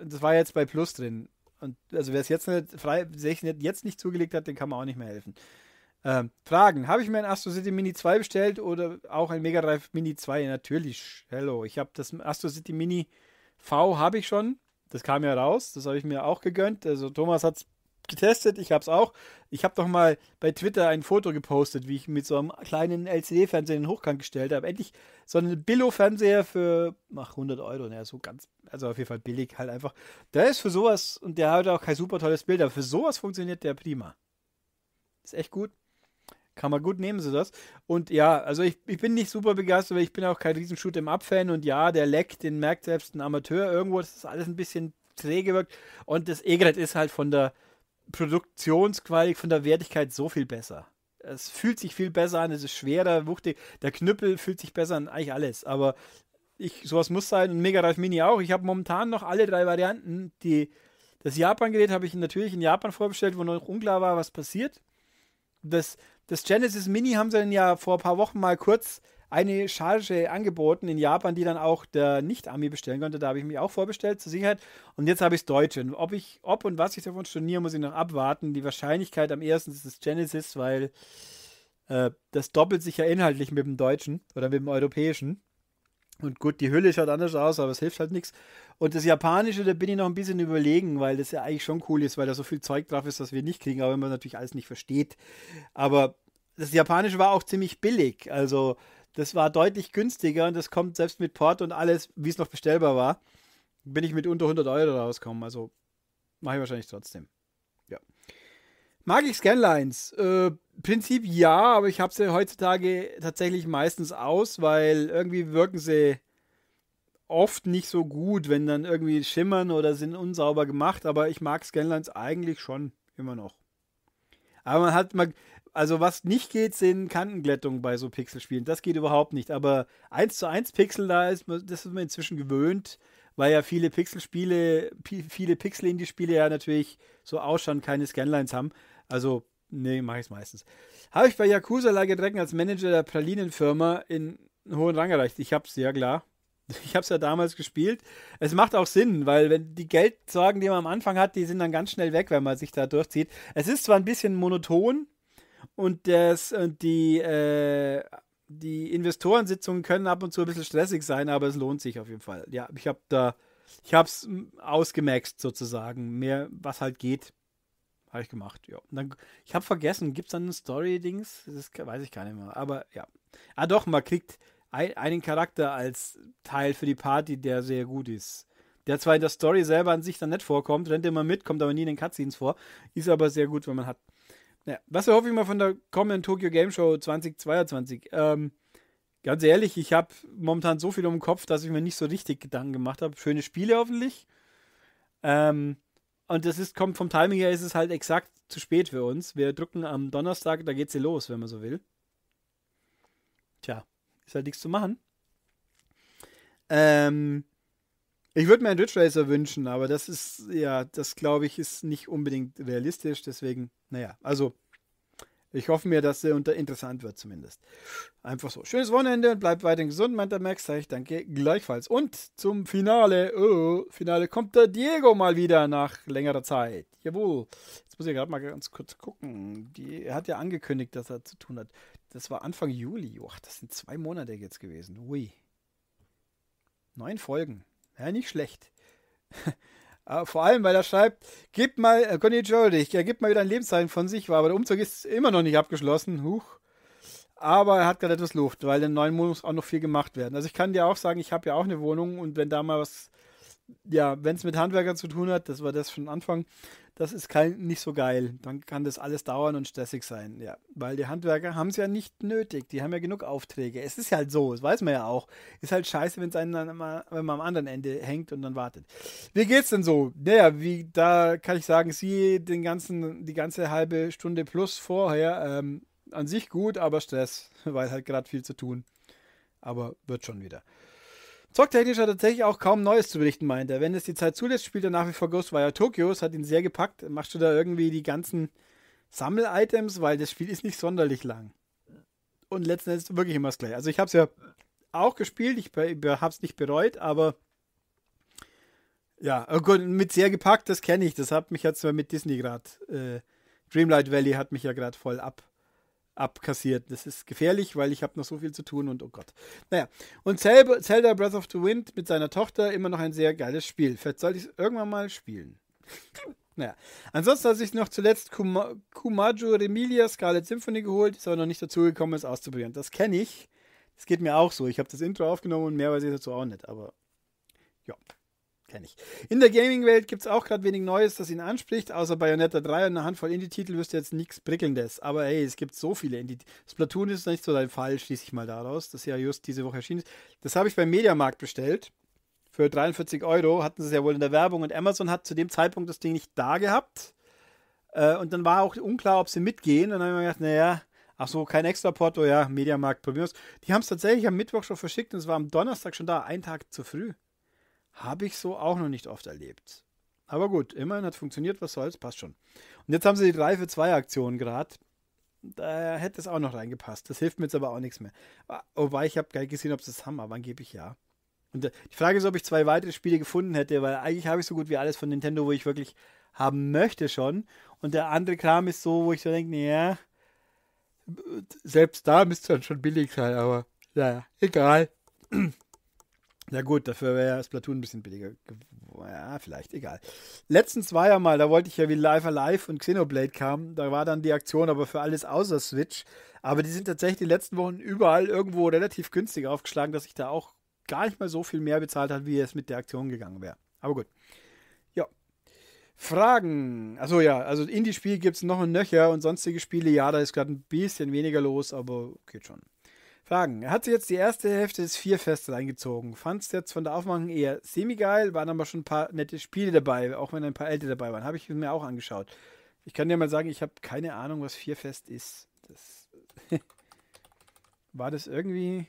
Das war jetzt bei Plus drin. Und also wer es jetzt nicht frei, sich nicht, jetzt nicht zugelegt hat, den kann man auch nicht mehr helfen. Ähm, Fragen. Habe ich mir ein Astro City Mini 2 bestellt oder auch ein Mega Drive Mini 2? Natürlich. Hello. Ich habe das Astro City Mini V habe ich schon. Das kam ja raus, das habe ich mir auch gegönnt. Also Thomas hat es getestet, ich habe es auch. Ich habe doch mal bei Twitter ein Foto gepostet, wie ich mit so einem kleinen LCD-Fernseher in den Hochkant gestellt habe. Endlich so einen Billo-Fernseher für ach, 100 Euro, naja, ne, so ganz, also auf jeden Fall billig halt einfach. Der ist für sowas, und der hat auch kein super tolles Bild, aber für sowas funktioniert der prima. Ist echt gut kann man gut nehmen, sie das. Und ja, also ich, ich bin nicht super begeistert, weil ich bin auch kein riesen im Abfan. und ja, der Leck, den merkt selbst ein Amateur irgendwo, das ist alles ein bisschen träge wirkt und das Egret ist halt von der Produktionsqualität, von der Wertigkeit so viel besser. Es fühlt sich viel besser an, es ist schwerer, wuchtig, der Knüppel fühlt sich besser an, eigentlich alles, aber ich, sowas muss sein und Mega Drive Mini auch. Ich habe momentan noch alle drei Varianten, die das Japan-Gerät habe ich natürlich in Japan vorbestellt, wo noch unklar war, was passiert. Das das Genesis Mini haben sie dann ja vor ein paar Wochen mal kurz eine Charge angeboten in Japan, die dann auch der Nicht-Ami bestellen konnte. Da habe ich mich auch vorbestellt, zur Sicherheit. Und jetzt habe ich es Deutsche. ob, ich, ob und was ich davon storniere, muss ich noch abwarten. Die Wahrscheinlichkeit am ersten ist das Genesis, weil äh, das doppelt sich ja inhaltlich mit dem Deutschen oder mit dem Europäischen. Und gut, die Hülle schaut anders aus, aber es hilft halt nichts. Und das Japanische, da bin ich noch ein bisschen überlegen, weil das ja eigentlich schon cool ist, weil da so viel Zeug drauf ist, das wir nicht kriegen, aber wenn man natürlich alles nicht versteht. Aber das Japanische war auch ziemlich billig. Also das war deutlich günstiger und das kommt selbst mit Port und alles, wie es noch bestellbar war, bin ich mit unter 100 Euro rausgekommen. Also mache ich wahrscheinlich trotzdem. Ja. Mag ich Scanlines? Äh, Prinzip ja, aber ich habe sie heutzutage tatsächlich meistens aus, weil irgendwie wirken sie oft nicht so gut, wenn dann irgendwie schimmern oder sind unsauber gemacht, aber ich mag Scanlines eigentlich schon immer noch. Aber man hat, man, also was nicht geht, sind Kantenglättungen bei so Pixelspielen. Das geht überhaupt nicht. Aber 1 zu 1 Pixel, da ist das ist man inzwischen gewöhnt, weil ja viele Pixelspiele, viele Pixel in die Spiele ja natürlich so ausschauen, keine Scanlines haben. Also Nee, mache ich es meistens. Habe ich bei Yakuza Like Dragon als Manager der Pralinenfirma in hohen Rang erreicht. Ich habe es, ja klar. Ich habe es ja damals gespielt. Es macht auch Sinn, weil wenn die Geldsorgen, die man am Anfang hat, die sind dann ganz schnell weg, wenn man sich da durchzieht. Es ist zwar ein bisschen monoton und, das, die, äh, die Investorensitzungen können ab und zu ein bisschen stressig sein, aber es lohnt sich auf jeden Fall. Ja, ich habe da, ich hab's ausgemaxt sozusagen, mehr was halt geht. Habe ich gemacht, ja. Dann, ich habe vergessen, gibt es dann ein Story-Dings? Das weiß ich gar nicht mehr. Aber ja. Ah doch, man kriegt ein, einen Charakter als Teil für die Party, der sehr gut ist. Der zwar in der Story selber an sich dann nicht vorkommt, rennt immer mit, kommt aber nie in den Cutscenes vor, ist aber sehr gut, wenn man hat. Naja, was erhoffe ich mal von der kommenden Tokyo Game Show 2022? Ähm, ganz ehrlich, ich habe momentan so viel um den Kopf, dass ich mir nicht so richtig Gedanken gemacht habe. Schöne Spiele hoffentlich. Ähm, und das ist, kommt vom Timing her, ist es halt exakt zu spät für uns. Wir drucken am Donnerstag, da geht sie los, wenn man so will. Tja, ist halt nichts zu machen. Ähm, ich würde mir einen Ridge Racer wünschen, aber das ist, ja, das glaube ich, ist nicht unbedingt realistisch. Deswegen, naja, also ich hoffe mir, dass er interessant wird zumindest. Einfach so. Schönes Wochenende und bleibt weiterhin gesund, meint der Max. Ich danke gleichfalls. Und zum Finale, oh, Finale kommt der Diego mal wieder nach längerer Zeit. Jawohl. Jetzt muss ich gerade mal ganz kurz gucken. Die, er hat ja angekündigt, dass er zu tun hat. Das war Anfang Juli. Och, das sind zwei Monate jetzt gewesen. Ui. Neun Folgen. Ja, nicht schlecht. Äh, vor allem, weil er schreibt, gib mal, äh, Conny Joldig, er gibt mal wieder ein Lebenszeichen von sich, war aber der Umzug ist immer noch nicht abgeschlossen, huch. Aber er hat gerade etwas Luft, weil in neun Monaten muss auch noch viel gemacht werden. Also ich kann dir auch sagen, ich habe ja auch eine Wohnung und wenn da mal was ja, wenn es mit Handwerkern zu tun hat, das war das von Anfang, das ist kein, nicht so geil. Dann kann das alles dauern und stressig sein, ja. Weil die Handwerker haben es ja nicht nötig, die haben ja genug Aufträge. Es ist halt so, das weiß man ja auch. Ist halt scheiße, wenn's einen dann immer, wenn man am anderen Ende hängt und dann wartet. Wie geht's denn so? Naja, wie, da kann ich sagen, sie den ganzen, die ganze halbe Stunde plus vorher, ähm, an sich gut, aber Stress, weil halt gerade viel zu tun. Aber wird schon wieder. Zocktechnisch hat er tatsächlich auch kaum Neues zu berichten, meint er. Wenn es die Zeit zulässt, spielt er nach wie vor Ghostwire Tokyo. Es hat ihn sehr gepackt. Machst du da irgendwie die ganzen Sammel-Items, weil das Spiel ist nicht sonderlich lang. Und letzten Endes wirklich immer das gleiche. Also ich habe es ja auch gespielt, ich habe es nicht bereut, aber ja, oh gut, mit sehr gepackt, das kenne ich. Das hat mich jetzt mit Disney gerade, äh, Dreamlight Valley hat mich ja gerade voll ab, abkassiert. Das ist gefährlich, weil ich habe noch so viel zu tun und oh Gott. Naja, und Zelda Breath of the Wind mit seiner Tochter immer noch ein sehr geiles Spiel. Vielleicht sollte ich es irgendwann mal spielen. naja, ansonsten hat sich noch zuletzt Kuma Kumajo Remilia Scarlet Symphony geholt, ist aber noch nicht dazu gekommen, es auszuprobieren. Das kenne ich. Das geht mir auch so. Ich habe das Intro aufgenommen und mehr weiß ich dazu auch nicht, aber ja kenne ich. In der Gaming-Welt gibt es auch gerade wenig Neues, das ihn anspricht, außer Bayonetta 3 und eine Handvoll Indie-Titel wüsste jetzt nichts Prickelndes. Aber hey, es gibt so viele Indie. Splatoon ist nicht so dein Fall, schließe ich mal daraus, das ja just diese Woche erschienen ist. Das habe ich beim Mediamarkt bestellt. Für 43 Euro hatten sie es ja wohl in der Werbung und Amazon hat zu dem Zeitpunkt das Ding nicht da gehabt. Äh, und dann war auch unklar, ob sie mitgehen. Und dann haben wir gedacht, naja, Ach so, kein extra Porto, ja, Mediamarkt, probieren wir Die haben es tatsächlich am Mittwoch schon verschickt und es war am Donnerstag schon da, einen Tag zu früh. Habe ich so auch noch nicht oft erlebt. Aber gut, immerhin hat funktioniert, was soll's, passt schon. Und jetzt haben sie die 3 für 2 Aktion gerade. Da hätte es auch noch reingepasst. Das hilft mir jetzt aber auch nichts mehr. Ah, wobei ich habe gar nicht gesehen, ob sie es haben, aber angeblich ja. Und äh, die Frage ist, ob ich zwei weitere Spiele gefunden hätte, weil eigentlich habe ich so gut wie alles von Nintendo, wo ich wirklich haben möchte schon. Und der andere Kram ist so, wo ich so denke, ja, selbst da müsste dann schon billig sein, aber naja, egal. Ja gut, dafür wäre ja Splatoon ein bisschen billiger. Ja, vielleicht, egal. Letztens war ja mal, da wollte ich ja wie Live Alive und Xenoblade kamen, da war dann die Aktion aber für alles außer Switch. Aber die sind tatsächlich die letzten Wochen überall irgendwo relativ günstig aufgeschlagen, dass ich da auch gar nicht mal so viel mehr bezahlt habe, wie es mit der Aktion gegangen wäre. Aber gut. Ja. Fragen. Also ja, also Indie-Spiel gibt es noch ein Nöcher und sonstige Spiele. Ja, da ist gerade ein bisschen weniger los, aber geht schon. Fragen. Er hat sich jetzt die erste Hälfte des Vierfestes eingezogen. Fand es jetzt von der Aufmachung eher semi-geil, waren aber schon ein paar nette Spiele dabei, auch wenn ein paar ältere dabei waren. Habe ich mir auch angeschaut. Ich kann dir mal sagen, ich habe keine Ahnung, was Vierfest ist. Das war das irgendwie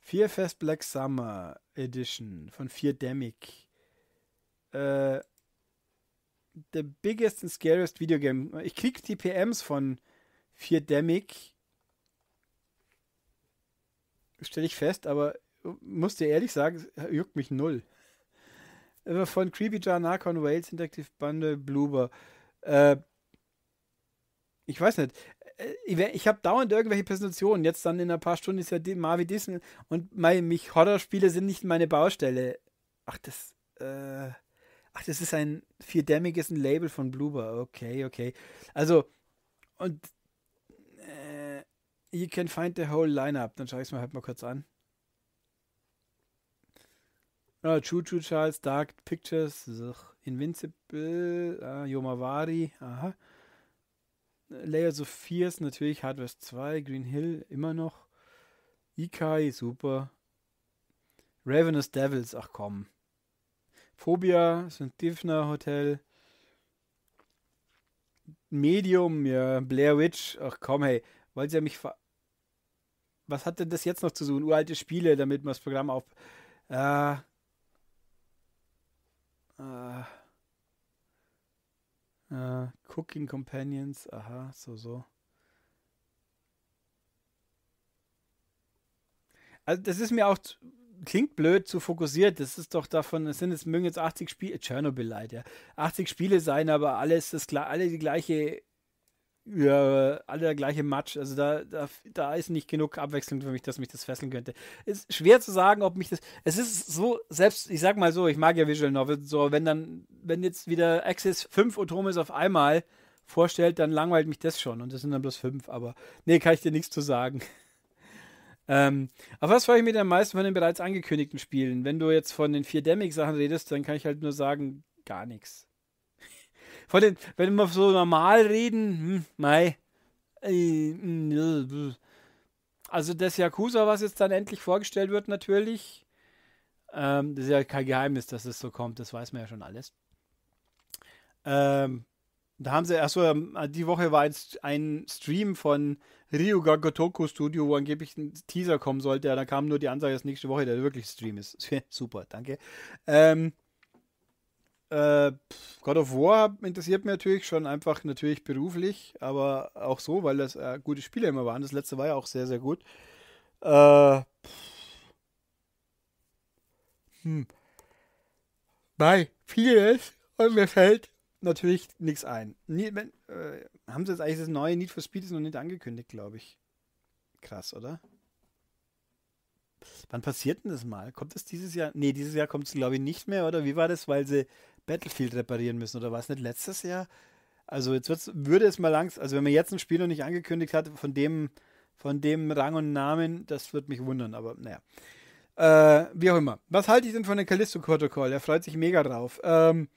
Vierfest Black Summer Edition von Vierdemic. Äh, the biggest and scariest video game. Ich krieg die PMs von Vierdemic stelle ich fest, aber äh, muss dir ehrlich sagen, äh, juckt mich null. Äh, von Creepy Jar, Narcon Wales, Interactive Bundle, Bloober. Äh, ich weiß nicht. Ich habe dauernd irgendwelche Präsentationen. Jetzt dann in ein paar Stunden ist ja die Marvin Disney und mein, mich Horror-Spiele sind nicht meine Baustelle. Ach, das. Äh, ach, das ist ein. vierdämmiges Label von Bloober. Okay, okay. Also, und You can find the whole lineup. Dann schaue ich es mir halt mal kurz an. Uh, Choo Choo Charles, Dark Pictures, Invincible, uh, ah, Yomavari, aha. Layers of Fears natürlich, Hardware 2, Green Hill immer noch. Ikai, super. Ravenous Devils, ach komm. Phobia, St. Divner Hotel. Medium, ja, Blair Witch, ach komm, hey weil sie ja mich ver. Was hat denn das jetzt noch zu suchen? Uralte Spiele, damit man das Programm auf. Äh, äh, äh, Cooking Companions, aha, so, so. Also, das ist mir auch klingt blöd, zu fokussiert. Das ist doch davon, es sind jetzt mögen jetzt 80 Spiele, Tschernobyl leider, ja. 80 Spiele sein, aber alles das alle die gleiche ja, alle der gleiche Matsch. Also da, da, da ist nicht genug Abwechslung für mich, dass mich das fesseln könnte. Ist schwer zu sagen, ob mich das. Es ist so, selbst, ich sag mal so, ich mag ja Visual Novel, so, wenn dann, wenn jetzt wieder Access 5 Otomes auf einmal vorstellt, dann langweilt mich das schon. Und das sind dann bloß fünf, aber nee, kann ich dir nichts zu sagen. ähm, aber was freue ich mich am meisten von den bereits angekündigten Spielen? Wenn du jetzt von den vier Demic-Sachen redest, dann kann ich halt nur sagen, gar nichts. Vor allem, wenn wir so normal reden, hm, mei. Äh, hm, also das Yakuza, was jetzt dann endlich vorgestellt wird, natürlich. Ähm, das ist ja kein Geheimnis, dass es so kommt, das weiß man ja schon alles. Ähm, da haben sie, achso, ähm, die Woche war ein, ein Stream von Ryuga Gotoku Studio, wo angeblich ein Teaser kommen sollte. Da kam nur die Ansage, dass nächste Woche der wirklich Stream ist. Super, danke. Ähm, äh, God of War interessiert mich natürlich schon einfach natürlich beruflich, aber auch so, weil das äh, gute Spiele immer waren. Das letzte war ja auch sehr, sehr gut. Äh, hm. Nein, vieles und mir fällt natürlich nichts ein. Nie, wenn, äh, haben sie jetzt eigentlich das neue Need for Speed ist noch nicht angekündigt, glaube ich. Krass, oder? Wann passiert denn das mal? Kommt das dieses Jahr? Nee, dieses Jahr kommt es, glaube ich, nicht mehr, oder? Wie war das, weil sie Battlefield reparieren müssen, oder war es nicht letztes Jahr? Also jetzt würde es mal langsam, also wenn man jetzt ein Spiel noch nicht angekündigt hat, von dem, von dem Rang und Namen, das würde mich wundern, aber naja. Äh, wie auch immer. Was halte ich denn von dem Callisto-Protokoll? Er freut sich mega drauf. Ähm,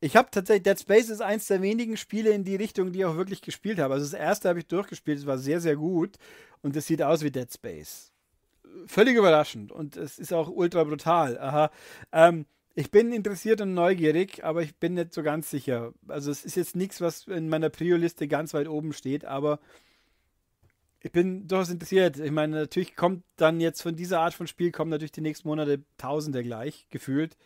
ich habe tatsächlich, Dead Space ist eins der wenigen Spiele in die Richtung, die ich auch wirklich gespielt habe. Also das erste habe ich durchgespielt, es war sehr, sehr gut und es sieht aus wie Dead Space völlig überraschend und es ist auch ultra brutal. Aha. Ähm, ich bin interessiert und neugierig, aber ich bin nicht so ganz sicher. Also es ist jetzt nichts, was in meiner Prio-Liste ganz weit oben steht, aber ich bin durchaus interessiert. Ich meine, natürlich kommt dann jetzt von dieser Art von Spiel kommen natürlich die nächsten Monate Tausende gleich, gefühlt.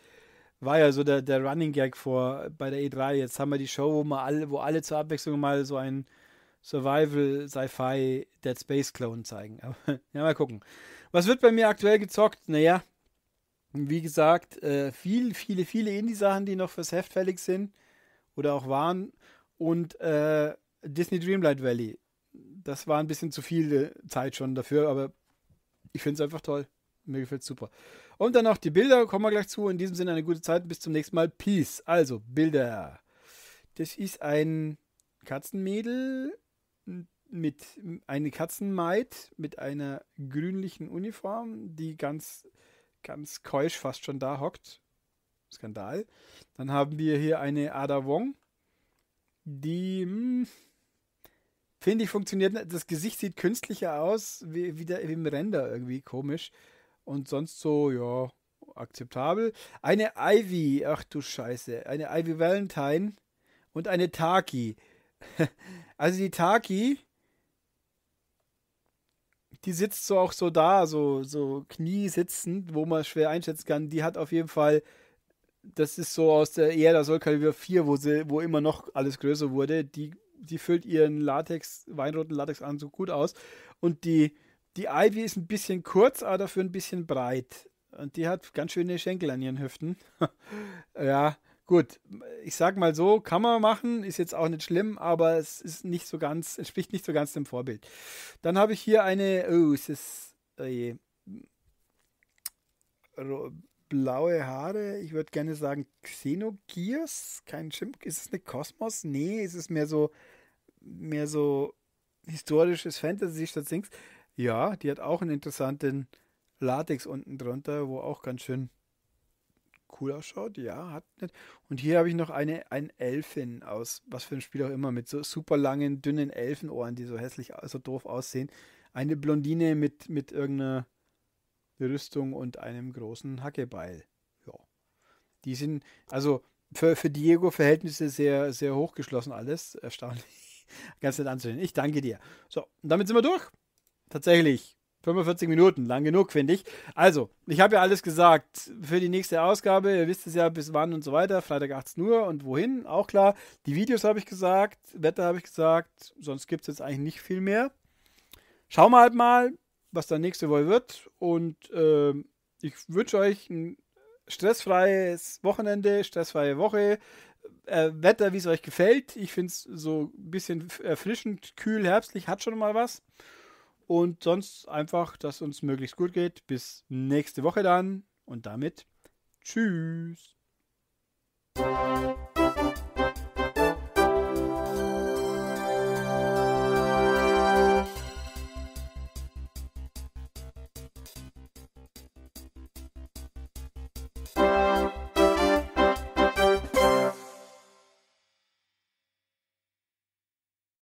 War ja so der, der Running Gag vor bei der E3. Jetzt haben wir die Show, wo, mal alle, wo alle zur Abwechslung mal so ein Survival, Sci-Fi, Dead Space Clone zeigen. Aber, ja, mal gucken. Was wird bei mir aktuell gezockt? Naja, wie gesagt, äh, viel, viele, viele Indie-Sachen, die noch fürs Heft fällig sind oder auch waren. Und äh, Disney Dreamlight Valley. Das war ein bisschen zu viel äh, Zeit schon dafür, aber ich finde es einfach toll. Mir gefällt super. Und dann noch die Bilder, kommen wir gleich zu. In diesem Sinne eine gute Zeit. Bis zum nächsten Mal. Peace. Also, Bilder. Das ist ein Katzenmädel, mit einer Katzenmaid mit einer grünlichen Uniform, die ganz, ganz keusch fast schon da hockt. Skandal. Dann haben wir hier eine Ada Wong, die hm, finde ich funktioniert. Das Gesicht sieht künstlicher aus, wie, wie der, im Render irgendwie komisch. Und sonst so, ja, akzeptabel. Eine Ivy, ach du Scheiße, eine Ivy Valentine und eine Taki. Also die Taki die sitzt so auch so da, so, so Knie sitzend, wo man schwer einschätzen kann. Die hat auf jeden Fall, das ist so aus der Eher der Solkaliber 4, wo, sie, wo immer noch alles größer wurde. Die, die füllt ihren Latex, weinroten Latexanzug gut aus. Und die, die Ivy ist ein bisschen kurz, aber dafür ein bisschen breit. Und die hat ganz schöne Schenkel an ihren Hüften. ja, gut, ich sag mal so, kann man machen, ist jetzt auch nicht schlimm, aber es ist nicht so ganz, entspricht nicht so ganz dem Vorbild. Dann habe ich hier eine, oh, es ist, oh je, blaue Haare, ich würde gerne sagen Xenogears, kein Schimpf, ist es eine Kosmos? Nee, ist es mehr so, mehr so historisches Fantasy statt Sings? Ja, die hat auch einen interessanten Latex unten drunter, wo auch ganz schön cool ausschaut, ja, hat nicht. Und hier habe ich noch eine ein Elfin aus, was für ein Spiel auch immer, mit so super langen, dünnen Elfenohren, die so hässlich, so doof aussehen. Eine Blondine mit, mit irgendeiner Rüstung und einem großen Hackebeil. Ja. Die sind, also für, für Diego-Verhältnisse sehr, sehr hochgeschlossen alles. Erstaunlich. Ganz nett anzusehen. Ich danke dir. So, und damit sind wir durch. Tatsächlich. 45 Minuten, lang genug, finde ich. Also, ich habe ja alles gesagt für die nächste Ausgabe. Ihr wisst es ja, bis wann und so weiter. Freitag 18 Uhr und wohin, auch klar. Die Videos habe ich gesagt, Wetter habe ich gesagt. Sonst gibt es jetzt eigentlich nicht viel mehr. Schauen wir halt mal, was dann nächste Woche wird. Und äh, ich wünsche euch ein stressfreies Wochenende, stressfreie Woche. Äh, Wetter, wie es euch gefällt. Ich finde es so ein bisschen erfrischend, kühl, herbstlich, hat schon mal was. Und sonst einfach, dass uns möglichst gut geht. Bis nächste Woche dann. Und damit tschüss.